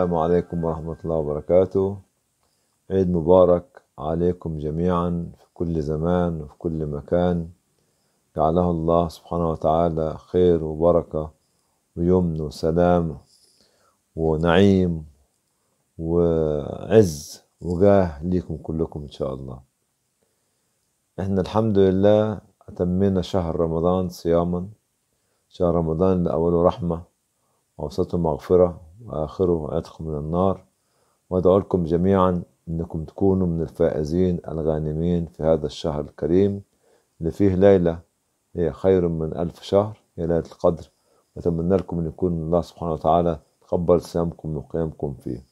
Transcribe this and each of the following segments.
السلام عليكم ورحمة الله وبركاته عيد مبارك عليكم جميعا في كل زمان وفي كل مكان جعله الله سبحانه وتعالى خير وبركة ويمن وسلام ونعيم وعز وجاه ليكم كلكم إن شاء الله احنا الحمد لله أتمينا شهر رمضان صياما شهر رمضان اللي أوله رحمة وأوسطه مغفرة وآخره عتق من النار وأدعو لكم جميعا أنكم تكونوا من الفائزين الغانمين في هذا الشهر الكريم اللي فيه ليلة هي خير من ألف شهر هي ليلة القدر وأتمنى لكم أن يكون الله سبحانه وتعالى تقبل صيامكم وقيامكم فيه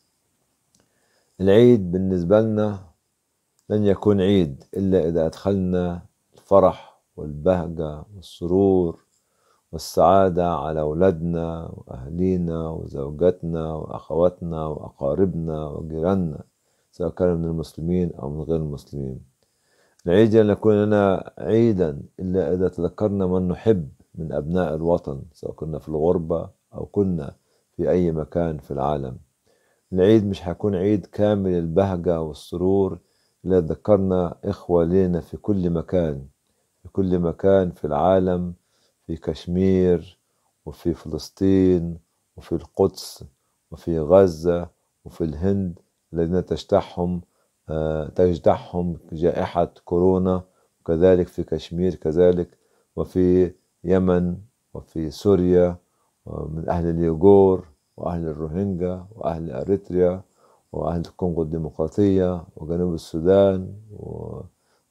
العيد بالنسبة لنا لن يكون عيد إلا إذا أدخلنا الفرح والبهجة والسرور والسعادة على أولادنا وأهلينا وزوجاتنا وأخواتنا وأقاربنا وجيراننا سواء كانوا من المسلمين أو من غير المسلمين العيد لن يكون لنا عيدا إلا إذا تذكرنا من نحب من أبناء الوطن سواء كنا في الغربة أو كنا في أي مكان في العالم العيد مش هيكون عيد كامل البهجة والسرور إلا ذكرنا إخوة لينا في كل مكان في كل مكان في العالم في كشمير وفي فلسطين وفي القدس وفي غزة وفي الهند الذين تجتاحهم آه، تجدحهم جائحة كورونا وكذلك في كشمير كذلك وفي يمن وفي سوريا من أهل اليوغور وأهل الروهينجا وأهل أريتريا وأهل الكونغو الديمقراطية وجنوب السودان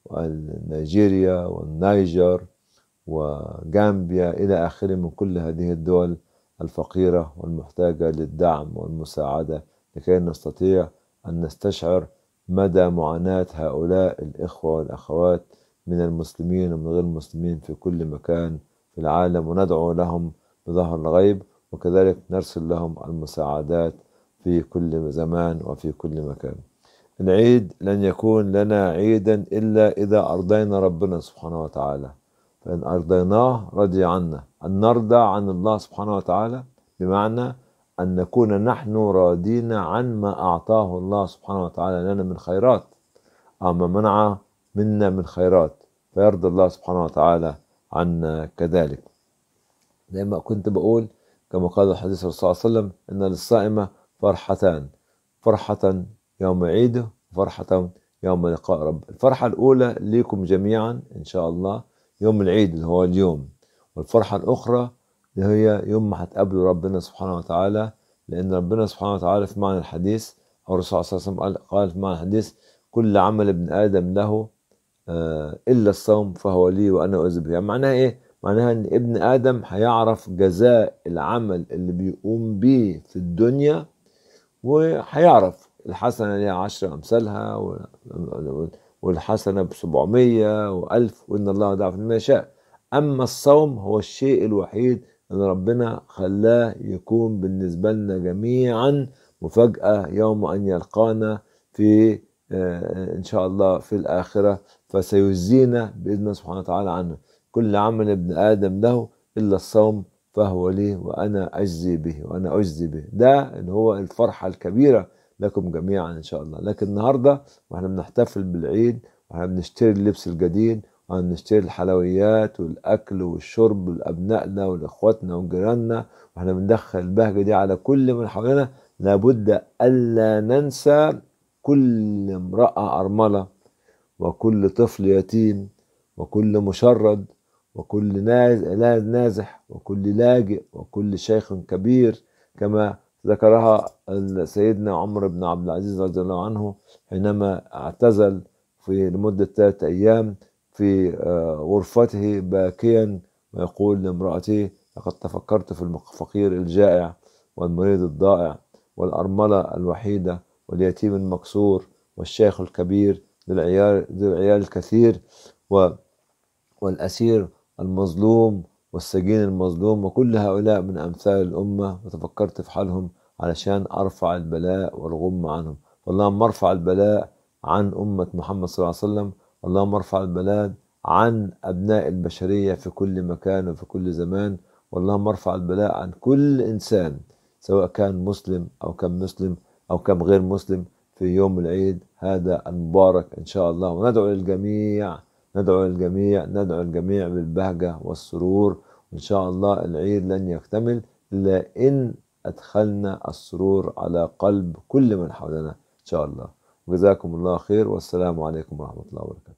وأهل نيجيريا والنيجر وجامبيا إلى آخره من كل هذه الدول الفقيرة والمحتاجة للدعم والمساعدة لكي نستطيع أن نستشعر مدى معاناة هؤلاء الإخوة والأخوات من المسلمين ومن غير المسلمين في كل مكان في العالم وندعو لهم بظهر الغيب وكذلك نرسل لهم المساعدات في كل زمان وفي كل مكان العيد لن يكون لنا عيدا إلا إذا أرضينا ربنا سبحانه وتعالى فإن أرضيناه رضي عنا أن نرضى عن الله سبحانه وتعالى بمعنى أن نكون نحن راضين عن ما أعطاه الله سبحانه وتعالى لنا من خيرات أو ما منع منا من خيرات فيرضى الله سبحانه وتعالى عنا كذلك زي ما كنت بقول كما قال الحديث الرسول صلى الله عليه وسلم إن للصائمة فرحتان فرحة يوم عيده وفرحة يوم لقاء رب الفرحة الأولى ليكم جميعا إن شاء الله يوم العيد اللي هو اليوم والفرحة الأخرى اللي هي يوم ما هتقابلوا ربنا سبحانه وتعالى لأن ربنا سبحانه وتعالى في معنى الحديث أو الرسول صلى الله عليه وسلم قال في معنى الحديث كل عمل ابن آدم له آه، إلا الصوم فهو لي وأنا أؤذي به يعني معناها إيه؟ معناها إن ابن آدم هيعرف جزاء العمل اللي بيقوم به في الدنيا وهيعرف الحسنة ليها عشر أمثالها والحسنة بسبعمية وألف وإن الله ضعف لمن يشاء أما الصوم هو الشيء الوحيد اللي ربنا خلاه يكون بالنسبة لنا جميعا مفاجأة يوم أن يلقانا في آه، إن شاء الله في الآخرة فسيجزينا بإذن الله سبحانه وتعالى عنه كل عمل ابن آدم له إلا الصوم فهو لي وأنا أجزي به وأنا أجزي به ده اللي هو الفرحة الكبيرة لكم جميعا ان شاء الله لكن النهارده واحنا بنحتفل بالعيد واحنا بنشتري اللبس الجديد واحنا بنشتري الحلويات والاكل والشرب لابنائنا ولاخواتنا وجيراننا واحنا بندخل البهجه دي على كل من حولنا لابد الا ننسى كل امراه ارمله وكل طفل يتيم وكل مشرد وكل نازح وكل لاجئ وكل شيخ كبير كما ذكرها سيدنا عمر بن عبد العزيز رضي الله عنه حينما اعتزل في لمدة ثلاثة أيام في آه، غرفته باكيا ويقول لامرأته لقد تفكرت في الفقير الجائع والمريض الضائع والأرملة الوحيدة واليتيم المكسور والشيخ الكبير للعيال العيال الكثير والأسير المظلوم والسجين المظلوم وكل هؤلاء من أمثال الأمة وتفكرت في حالهم علشان أرفع البلاء والغم عنهم اللهم ارفع البلاء عن أمة محمد صلى الله عليه وسلم اللهم ارفع البلاء عن أبناء البشرية في كل مكان وفي كل زمان واللهم ارفع البلاء عن كل إنسان سواء كان مسلم أو كان مسلم أو كان غير مسلم في يوم العيد هذا المبارك إن شاء الله وندعو للجميع ندعو الجميع ندعو الجميع بالبهجة والسرور وإن شاء الله العيد لن يكتمل إلا إن أدخلنا السرور على قلب كل من حولنا إن شاء الله جزاكم الله خير والسلام عليكم ورحمة الله وبركاته